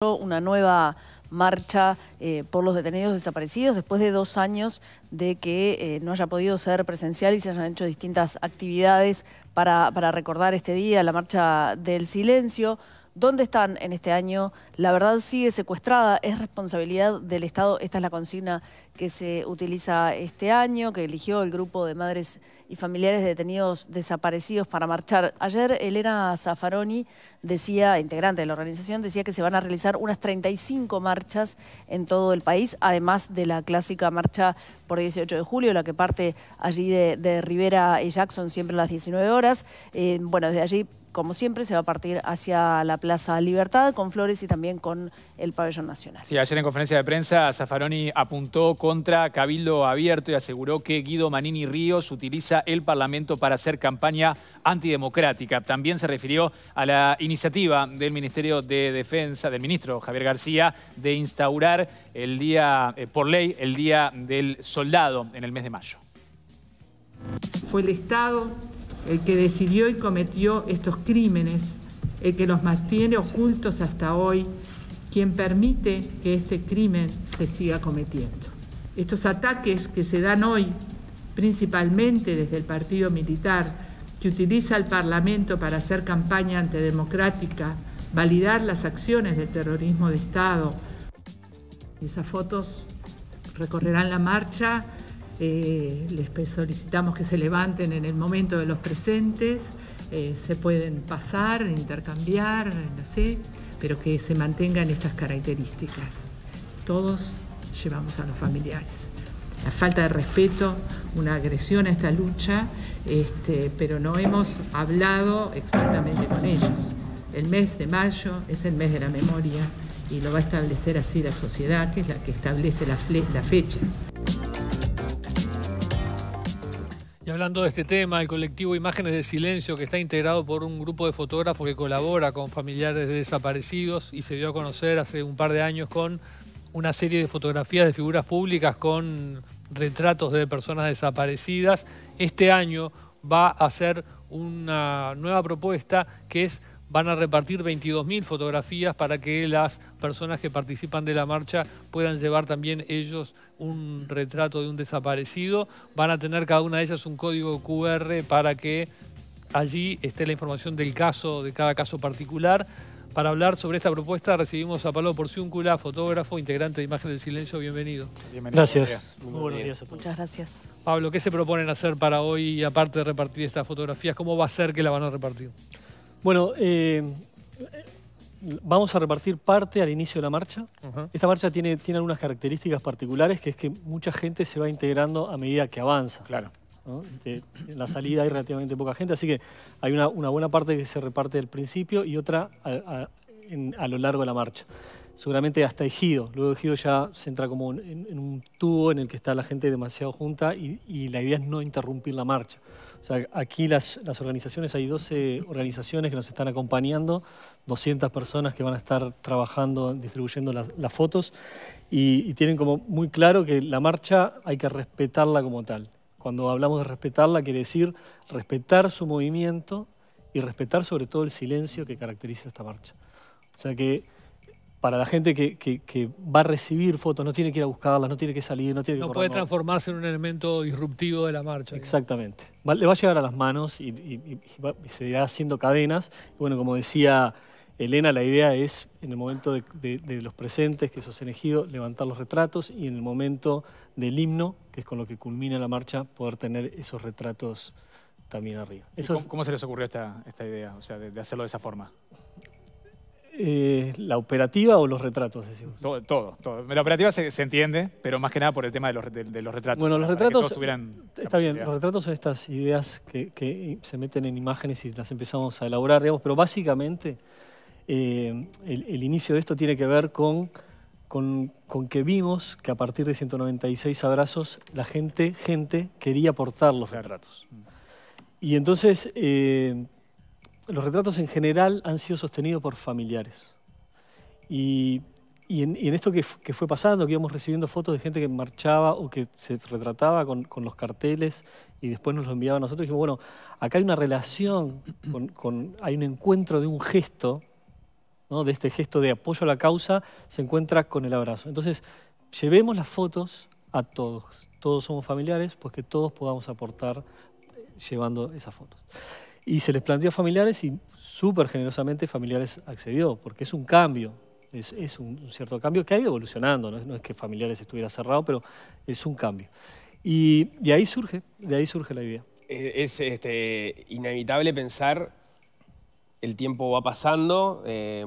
una nueva marcha eh, por los detenidos desaparecidos después de dos años de que eh, no haya podido ser presencial y se hayan hecho distintas actividades para, para recordar este día, la marcha del silencio. ¿Dónde están en este año? La verdad sigue secuestrada, es responsabilidad del Estado. Esta es la consigna que se utiliza este año, que eligió el grupo de madres y familiares de detenidos desaparecidos para marchar. Ayer Elena Zafaroni decía, integrante de la organización, decía que se van a realizar unas 35 marchas en todo el país, además de la clásica marcha por 18 de julio, la que parte allí de, Rivera y Jackson siempre a las 19 horas. Eh, bueno, desde allí como siempre, se va a partir hacia la Plaza Libertad con flores y también con el Pabellón Nacional. Sí, ayer en conferencia de prensa, Zaffaroni apuntó contra Cabildo Abierto y aseguró que Guido Manini Ríos utiliza el Parlamento para hacer campaña antidemocrática. También se refirió a la iniciativa del Ministerio de Defensa, del ministro Javier García, de instaurar el día, eh, por ley, el Día del Soldado en el mes de mayo. Fue el Estado el que decidió y cometió estos crímenes, el que los mantiene ocultos hasta hoy, quien permite que este crimen se siga cometiendo. Estos ataques que se dan hoy, principalmente desde el partido militar, que utiliza el Parlamento para hacer campaña antidemocrática, validar las acciones del terrorismo de Estado. Esas fotos recorrerán la marcha eh, les solicitamos que se levanten en el momento de los presentes, eh, se pueden pasar, intercambiar, no sé, pero que se mantengan estas características. Todos llevamos a los familiares. La falta de respeto, una agresión a esta lucha, este, pero no hemos hablado exactamente con ellos. El mes de mayo es el mes de la memoria y lo va a establecer así la sociedad, que es la que establece las fechas. Y hablando de este tema, el colectivo Imágenes de Silencio, que está integrado por un grupo de fotógrafos que colabora con familiares de desaparecidos y se dio a conocer hace un par de años con una serie de fotografías de figuras públicas con retratos de personas desaparecidas. Este año va a hacer una nueva propuesta que es van a repartir 22.000 fotografías para que las personas que participan de la marcha puedan llevar también ellos un retrato de un desaparecido, van a tener cada una de ellas un código QR para que allí esté la información del caso, de cada caso particular. Para hablar sobre esta propuesta recibimos a Pablo Porciúncula, fotógrafo, integrante de Imagen del Silencio. Bienvenido. Gracias. Muy buenos días Muchas gracias. Pablo, ¿qué se proponen hacer para hoy, aparte de repartir estas fotografías? ¿Cómo va a ser que la van a repartir? Bueno, eh, vamos a repartir parte al inicio de la marcha. Esta marcha tiene, algunas características particulares, que es que mucha gente se va integrando a medida que avanza. Claro. Este, en la salida hay relativamente poca gente, así que hay una, buena parte que se reparte al principio y otra a lo largo de la marcha seguramente hasta Ejido. Luego Ejido ya se entra como en, un tubo en el que está la gente demasiado junta y, la idea es no interrumpir la marcha. O sea, aquí las, organizaciones, hay 12 organizaciones que nos están acompañando, 200 personas que van a estar trabajando, distribuyendo las, fotos y, y tienen como muy claro que la marcha hay que respetarla como tal. Cuando hablamos de respetarla, quiere decir respetar su movimiento y respetar sobre todo el silencio que caracteriza esta marcha. O sea que para la gente que, va a recibir fotos, no tiene que ir a buscarlas, no tiene que salir, no tiene que... No puede transformarse en un elemento disruptivo de la marcha. Exactamente. le va a llegar a las manos y, y, se irá haciendo cadenas. Bueno, como decía Elena, la idea es, en el momento de, los presentes, que sos elegidos, levantar los retratos y en el momento del himno, que es con lo que culmina la marcha, poder tener esos retratos también arriba. cómo, se les ocurrió esta, esta idea, o sea, de hacerlo de esa forma? Eh, la operativa o los retratos? Decimos? Todo, todo, La operativa se, entiende, pero más que nada por el tema de los, retratos. Bueno, los retratos... está bien, los retratos son estas ideas que, se meten en imágenes y las empezamos a elaborar, digamos, pero básicamente eh, el, inicio de esto tiene que ver con, con, que vimos que a partir de 196 abrazos la gente, gente quería portar los retratos. Y entonces... Eh, los retratos en general han sido sostenidos por familiares. Y, en, esto que, fue pasando, que íbamos recibiendo fotos de gente que marchaba o que se retrataba con, los carteles y después nos lo enviaba a nosotros, dijimos, bueno, acá hay una relación, con, hay un encuentro de un gesto, de este gesto de apoyo a la causa, se encuentra con el abrazo. Entonces, llevemos las fotos a todos. Todos somos familiares, pues que todos podamos aportar eh, llevando esas fotos. Y se les planteó a familiares y súper generosamente familiares accedió, porque es un cambio, es, un, cierto cambio que ha ido evolucionando, ¿no? es que familiares estuviera cerrado, pero es un cambio. Y de ahí surge, de ahí surge la idea. Es, este, inevitable pensar, el tiempo va pasando, eh,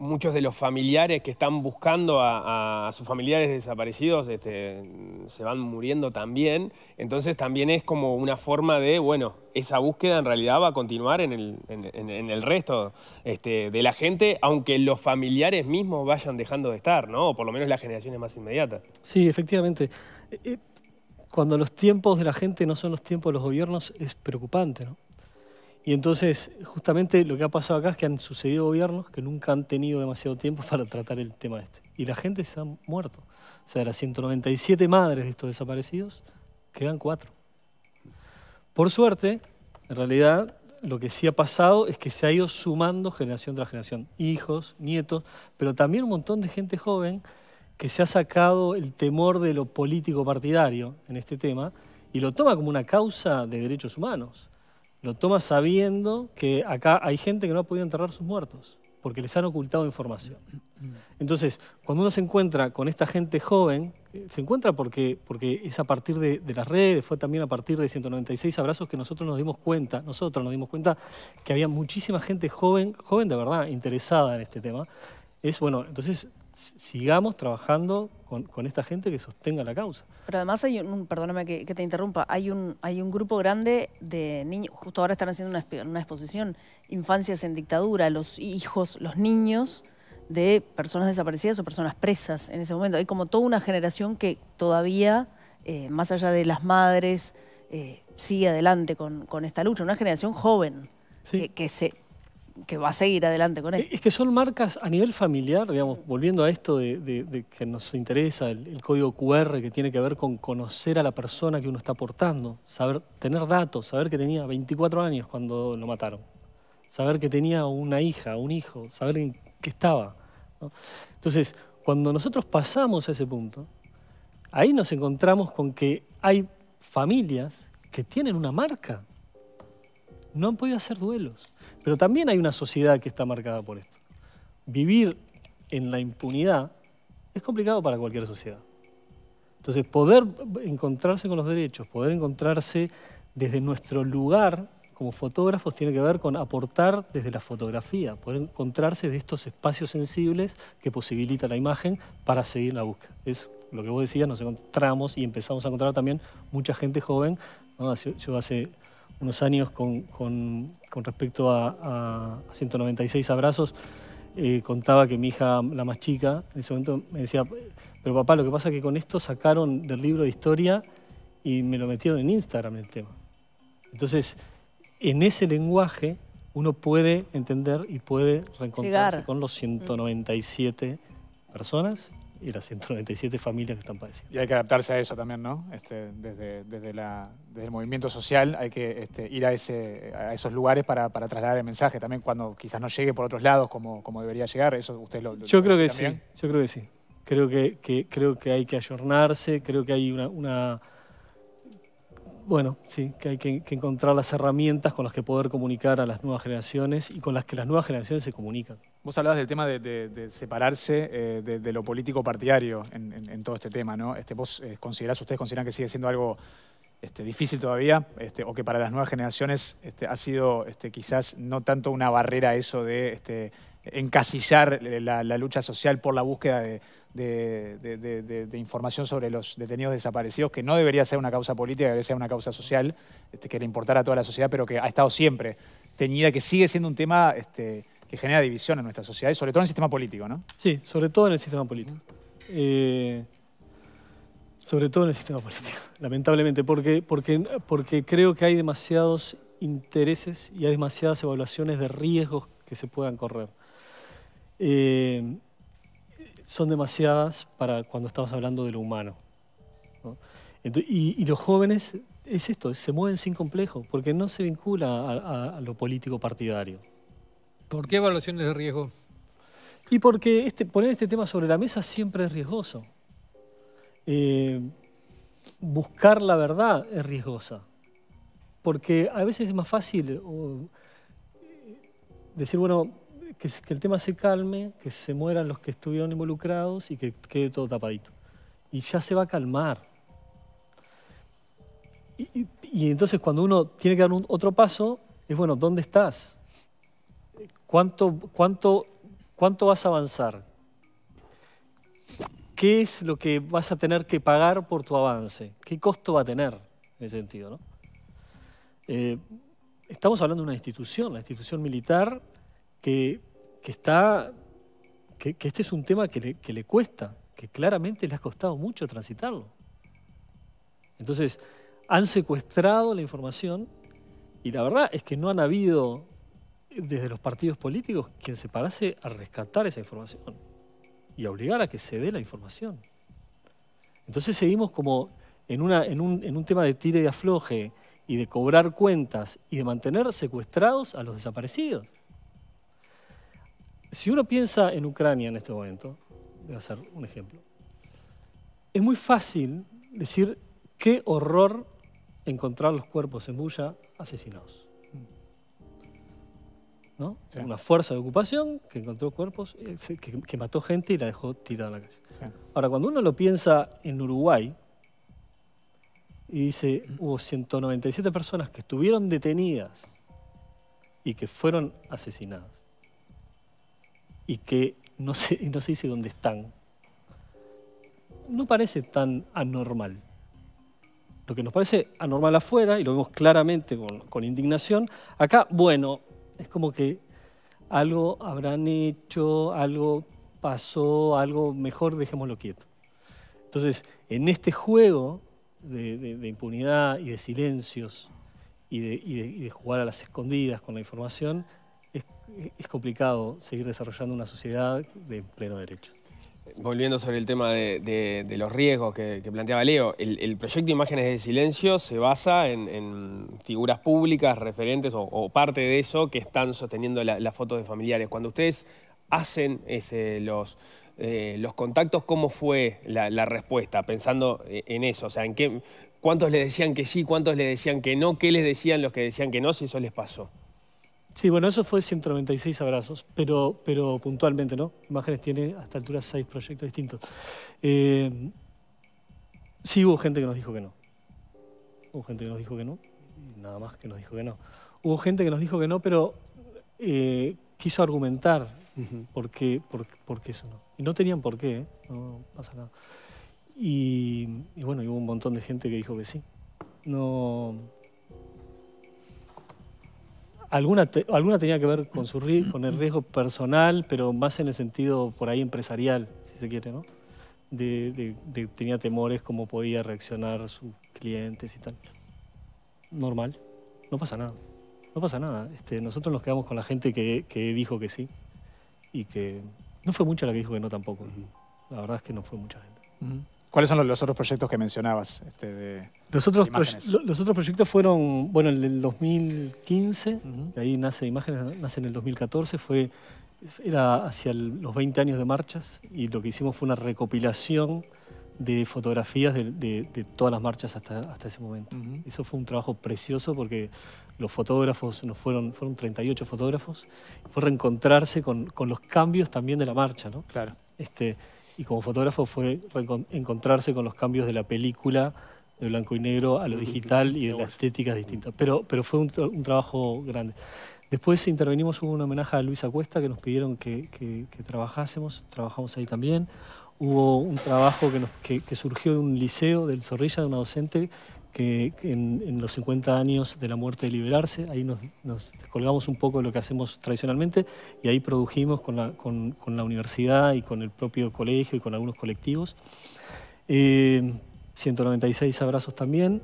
muchos de los familiares que están buscando a, sus familiares desaparecidos este, se van muriendo también. Entonces también es como una forma de, bueno, esa búsqueda en realidad va a continuar en el, resto este, de la gente, aunque los familiares mismos vayan dejando de estar, ¿no? O por lo menos las generaciones más inmediatas. Sí, efectivamente. Eh, eh, cuando los tiempos de la gente no son los tiempos de los gobiernos es preocupante, ¿no? Y entonces, justamente lo que ha pasado acá es que han sucedido gobiernos que nunca han tenido demasiado tiempo para tratar el tema este. Y la gente se ha muerto. O sea, de las 197 madres de estos desaparecidos, quedan cuatro. Por suerte, en realidad, lo que sí ha pasado es que se ha ido sumando generación tras generación. Hijos, nietos, pero también un montón de gente joven que se ha sacado el temor de lo político partidario en este tema y lo toma como una causa de derechos humanos. Lo toma sabiendo que acá hay gente que no ha podido enterrar sus muertos, porque les han ocultado información. Entonces, cuando uno se encuentra con esta gente joven, se encuentra porque, porque es a partir de, de las redes, fue también a partir de 196 abrazos que nosotros nos dimos cuenta, nosotros nos dimos cuenta que había muchísima gente joven, joven de verdad, interesada en este tema. Es bueno, entonces sigamos trabajando con, esta gente que sostenga la causa. Pero además hay un, perdóname que, te interrumpa, hay un, hay un grupo grande de niños, justo ahora están haciendo una, exposición, infancias en dictadura, los hijos, los niños de personas desaparecidas o personas presas en ese momento. Hay como toda una generación que todavía, eh, más allá de las madres, eh, sigue adelante con, esta lucha. Una generación joven que, se que va a seguir adelante con él. Es que son marcas a nivel familiar, digamos, volviendo a esto de, que nos interesa el, código QR que tiene que ver con conocer a la persona que uno está portando, saber, tener datos, saber que tenía 24 años cuando lo mataron, saber que tenía una hija, un hijo, saber en qué estaba. Entonces, cuando nosotros pasamos a ese punto, ahí nos encontramos con que hay familias que tienen una marca no han podido hacer duelos. Pero también hay una sociedad que está marcada por esto. Vivir en la impunidad es complicado para cualquier sociedad. Entonces, poder encontrarse con los derechos, poder encontrarse desde nuestro lugar como fotógrafos tiene que ver con aportar desde la fotografía, poder encontrarse de estos espacios sensibles que posibilita la imagen para seguir la búsqueda. Es lo que vos decías, nos encontramos y empezamos a encontrar también mucha gente joven. Yo hace unos años con, respecto a, 196 abrazos, eh, contaba que mi hija, la más chica, en ese momento me decía, pero papá, lo que pasa es que con esto sacaron del libro de historia y me lo metieron en Instagram el tema. Entonces, en ese lenguaje uno puede entender y puede reencontrarse con los 197 personas y las 197 familias que están padeciendo. Y hay que adaptarse a eso también, ¿no? Este, desde, desde, la, el movimiento social hay que este, ir a, ese, a esos lugares para, para, trasladar el mensaje también cuando quizás no llegue por otros lados como, como debería llegar. Eso usted lo, Yo creo que sí, yo creo que sí. Creo que, que, creo que hay que ayornarse, creo que hay una bueno, sí, que hay que, encontrar las herramientas con las que poder comunicar a las nuevas generaciones y con las que las nuevas generaciones se comunican. Vos hablabas del tema de, separarse eh, de, lo político partidario en, todo este tema, ¿no? Este, vos eh, considerás, ustedes consideran que sigue siendo algo este, difícil todavía, este, o que para las nuevas generaciones este, ha sido quizás no tanto una barrera eso de encasillar la, lucha social por la búsqueda de, de, información sobre los detenidos desaparecidos, que no debería ser una causa política, debería ser una causa social, este, que le importara a toda la sociedad, pero que ha estado siempre teñida, que sigue siendo un tema este, que genera división en nuestra sociedad, y sobre todo en el sistema político, ¿no? Sí, sobre todo en el sistema político. Eh, sobre todo en el sistema político, lamentablemente, porque, porque, porque creo que hay demasiados intereses y hay demasiadas evaluaciones de riesgos que se puedan correr. Eh, son demasiadas para cuando estamos hablando de lo humano. y, los jóvenes, es esto, se mueven sin complejo, porque no se vincula a, lo político partidario. ¿Por qué evaluaciones de riesgo? Y porque este, poner este tema sobre la mesa siempre es riesgoso. Eh, buscar la verdad es riesgosa. Porque a veces es más fácil decir, bueno, que, el tema se calme, que se mueran los que estuvieron involucrados y que quede todo tapadito. Y ya se va a calmar. Y, entonces cuando uno tiene que dar un, otro paso, es bueno, ¿dónde estás? ¿Cuánto, cuánto, cuánto vas a avanzar? ¿Qué es lo que vas a tener que pagar por tu avance? ¿Qué costo va a tener en ese sentido? ¿no? Eh, estamos hablando de una institución, la institución militar, que que está, que, este es un tema que le, cuesta, que claramente le ha costado mucho transitarlo. Entonces, han secuestrado la información y la verdad es que no han habido desde los partidos políticos quien se parase a rescatar esa información y a obligar a que se dé la información. Entonces seguimos como en, en, un, en un tema de tire y afloje y de cobrar cuentas y de mantener secuestrados a los desaparecidos si uno piensa en Ucrania en este momento, voy a hacer un ejemplo, es muy fácil decir qué horror encontrar los cuerpos en Bulla asesinados. ¿No? Una fuerza de ocupación que encontró cuerpos, eh, que, mató gente y la dejó tirada en la calle. Ahora, cuando uno lo piensa en Uruguay y dice, hubo 197 personas que estuvieron detenidas y que fueron asesinadas, y que no se, no dice dónde están, no parece tan anormal. Lo que nos parece anormal afuera, y lo vemos claramente con, indignación, acá, bueno, es como que algo habrán hecho, algo pasó, algo mejor, dejémoslo quieto. Entonces, en este juego de, impunidad y de silencios y de jugar a las escondidas con la información, es complicado seguir desarrollando una sociedad de pleno derecho. Volviendo sobre el tema de, los riesgos que, planteaba Leo, el, proyecto Imágenes de Silencio se basa en, figuras públicas, referentes o, parte de eso que están sosteniendo las fotos de familiares. Cuando ustedes hacen eh, los, contactos, ¿cómo fue la, respuesta? Pensando eh, en eso, o sea, ¿en ¿cuántos le decían que sí, cuántos le decían que no? ¿Qué les decían los que decían que no, si eso les pasó? Sí, bueno, eso fue 196 abrazos, pero, pero puntualmente, ¿no? Imágenes tiene hasta altura seis proyectos distintos. Eh, sí hubo gente que nos dijo que no. Hubo gente que nos dijo que no, nada más que nos dijo que no. Hubo gente que nos dijo que no, pero eh, quiso argumentar por, qué, eso no. Y no tenían por qué, ¿eh? no pasa nada. Y, bueno, hubo un montón de gente que dijo que sí. No Alguna, alguna tenía que ver con, su, con el riesgo personal, pero más en el sentido por ahí empresarial, si se quiere, ¿no? De, de, tenía temores cómo podía reaccionar sus clientes y tal. Normal, no pasa nada. No pasa nada. Este, nosotros nos quedamos con la gente que, que, dijo que sí y que no fue mucha la que dijo que no tampoco. La verdad es que no fue mucha gente. ¿Cuáles son los, otros proyectos que mencionabas? Este, de, los, otros los otros proyectos fueron, bueno, el del 2015, de ahí nace Imágenes, nace en el 2014, fue, era hacia los 20 años de marchas y lo que hicimos fue una recopilación de fotografías de, todas las marchas hasta, hasta ese momento. Eso fue un trabajo precioso porque los fotógrafos, nos fueron, fueron 38 fotógrafos, fue reencontrarse con, con los cambios también de la marcha, ¿no? Claro. Este, y como fotógrafo fue encontrarse con los cambios de la película de blanco y negro a lo digital y de las estéticas distintas. Mm. Pero, pero fue un, trabajo grande. Después intervenimos, hubo una homenaje a Luisa Acuesta que nos pidieron que, trabajásemos, trabajamos ahí también. Hubo un trabajo que, nos, que, surgió de un liceo del Zorrilla, de una docente que en, los 50 años de la muerte de Liberarse, ahí nos, nos colgamos un poco de lo que hacemos tradicionalmente y ahí produjimos con la, universidad y con el propio colegio y con algunos colectivos. 196 eh, abrazos también.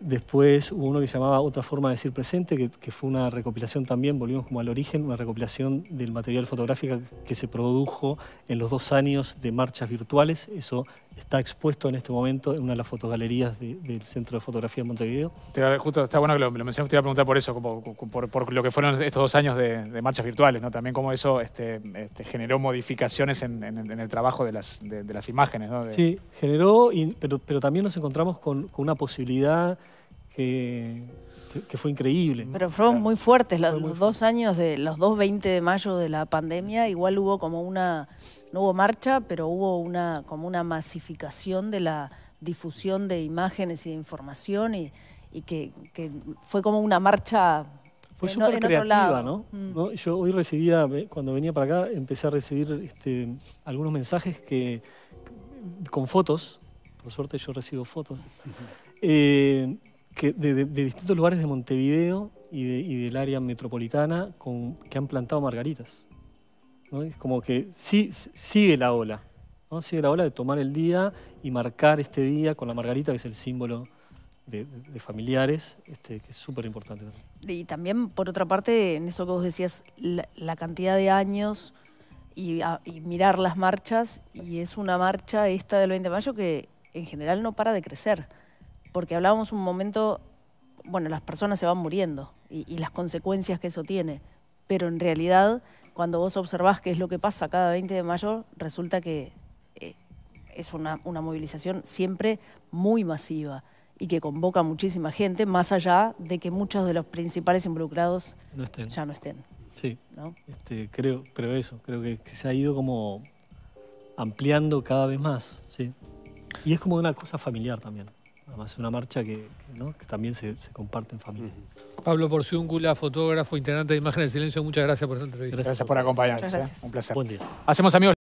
Después hubo uno que se llamaba Otra forma de decir presente, que, que, fue una recopilación también, volvimos como al origen, una recopilación del material fotográfico que se produjo en los dos años de marchas virtuales. Eso está expuesto en este momento en una de las fotogalerías del Centro de Fotografía de Montevideo. justo, está bueno que lo, lo mencionaste, te iba a preguntar por eso, por, lo que fueron estos dos años de, marchas virtuales, ¿no? También cómo eso este, este, generó modificaciones en, el trabajo de las, imágenes, ¿no? Sí, generó, pero, también nos encontramos con, una posibilidad que, fue increíble. Pero fueron muy fuertes los, dos años, de los dos 20 de mayo de la pandemia, igual hubo como una no hubo marcha, pero hubo una, como una masificación de la difusión de imágenes y de información y, que, fue como una marcha... Fue mm. ¿no? Yo hoy recibía, eh, cuando venía para acá, empecé a recibir este, algunos mensajes que con fotos, por suerte yo recibo fotos, eh, que de, distintos lugares de Montevideo y, y del área metropolitana que han plantado margaritas. Es como que sí, sigue la ola, sigue la ola de tomar el día y marcar este día con la margarita, que es el símbolo de, familiares, este, que es súper importante. Y también, por otra parte, en eso que vos decías, la, cantidad de años y, mirar las marchas, y es una marcha esta del 20 de mayo que en general no para de crecer, porque hablábamos un momento, bueno, las personas se van muriendo y las consecuencias que eso tiene, pero en realidad cuando vos observás qué es lo que pasa cada 20 de mayo, resulta que eh, es una, movilización siempre muy masiva y que convoca a muchísima gente, más allá de que muchos de los principales involucrados ya no estén. Sí, Este, creo, creo eso, creo que, se ha ido como ampliando cada vez más, Y es como una cosa familiar también. Además es una marcha que, también se, comparte en familia. Pablo Porciúncula, fotógrafo, integrante de Imágenes de Silencio, muchas gracias por esta entrevista. Gracias, por acompañarnos. ¿eh? Un placer. Buen día. Hacemos amigos.